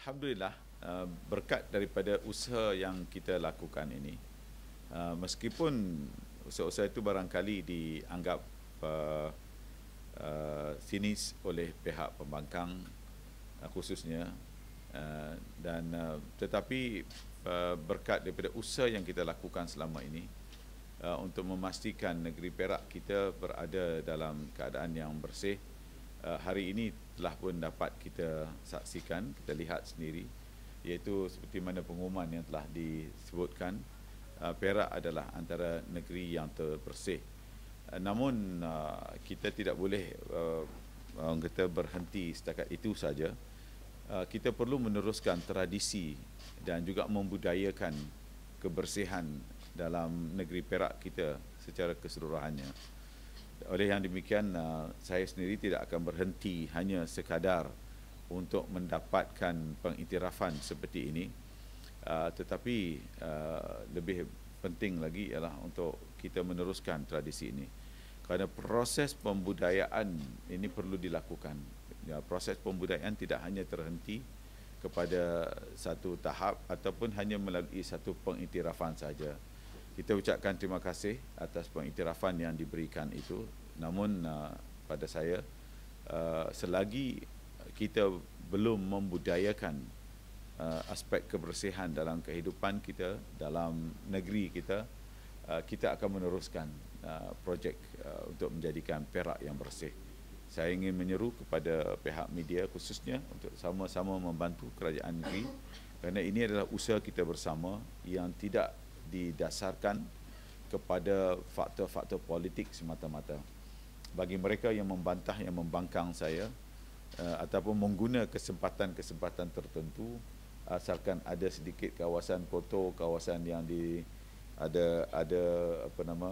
Alhamdulillah uh, berkat daripada usaha yang kita lakukan ini uh, meskipun usaha-usaha itu barangkali dianggap uh, sinis oleh pihak pembangkang khususnya dan tetapi berkat daripada usaha yang kita lakukan selama ini untuk memastikan negeri Perak kita berada dalam keadaan yang bersih Eh, hari ini telah pun dapat kita saksikan, kita lihat sendiri iaitu seperti mana pengumuman yang telah disebutkan eh, Perak adalah antara negeri yang terbersih. Eh, namun kita tidak boleh kita berhenti setakat itu saja. Kita perlu meneruskan tradisi dan juga membudayakan kebersihan dalam negeri Perak kita secara keseluruhannya oleh yang demikian uh, saya sendiri tidak akan berhenti hanya sekadar untuk mendapatkan pengiktirafan seperti ini uh, tetapi uh, lebih penting lagi ialah untuk kita meneruskan tradisi ini kerana proses pembudayaan ini perlu dilakukan ya, proses pembudayaan tidak hanya terhenti kepada satu tahap ataupun hanya melalui satu pengiktirafan saja kita ucapkan terima kasih atas pengiktirafan yang diberikan itu namun uh, pada saya uh, selagi kita belum membudayakan uh, aspek kebersihan dalam kehidupan kita dalam negeri kita uh, kita akan meneruskan uh, projek uh, untuk menjadikan Perak yang bersih saya ingin menyeru kepada pihak media khususnya untuk sama-sama membantu kerajaan negeri kerana ini adalah usaha kita bersama yang tidak didasarkan kepada faktor-faktor politik semata-mata. Bagi mereka yang membantah, yang membangkang saya eh, ataupun menggunakan kesempatan-kesempatan tertentu asalkan ada sedikit kawasan foto, kawasan yang di ada ada apa nama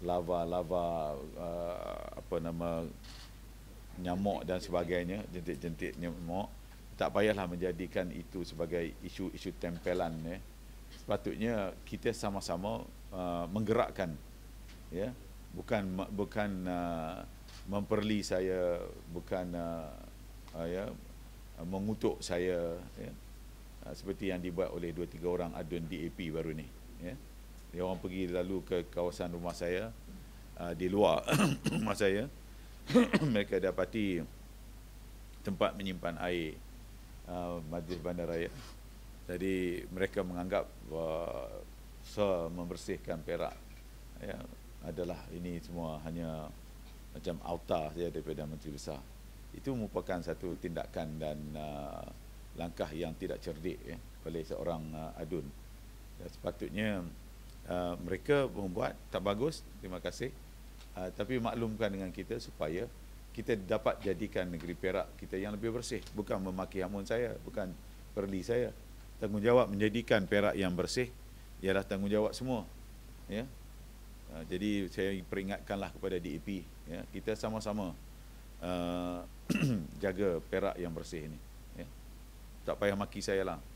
lava-lava eh, apa nama nyamuk dan sebagainya, jentik-jentik nyamuk tak payahlah menjadikan itu sebagai isu-isu tempelan Eh sepatutnya kita sama-sama uh, menggerakkan ya bukan bukan uh, memperli saya bukan uh, uh, ya mengutuk saya ya uh, seperti yang dibuat oleh dua tiga orang adun DAP baru ni ya dia orang pergi lalu ke kawasan rumah saya uh, di luar rumah saya mereka dapati tempat menyimpan air uh, majlis bandaraya jadi mereka menganggap uh, se membersihkan perak ya, adalah ini semua hanya macam auta saja daripada Menteri Besar. Itu merupakan satu tindakan dan uh, langkah yang tidak cerdik ya, oleh seorang uh, adun. Dan sepatutnya uh, mereka membuat tak bagus, terima kasih. Uh, tapi maklumkan dengan kita supaya kita dapat jadikan negeri Perak kita yang lebih bersih. Bukan memaki hamun saya, bukan perli saya tanggungjawab menjadikan Perak yang bersih ialah tanggungjawab semua. Ya. Ah, jadi saya peringatkanlah kepada DAP, ya. kita sama-sama uh, jaga Perak yang bersih ini. Ya. Tak payah maki saya lah.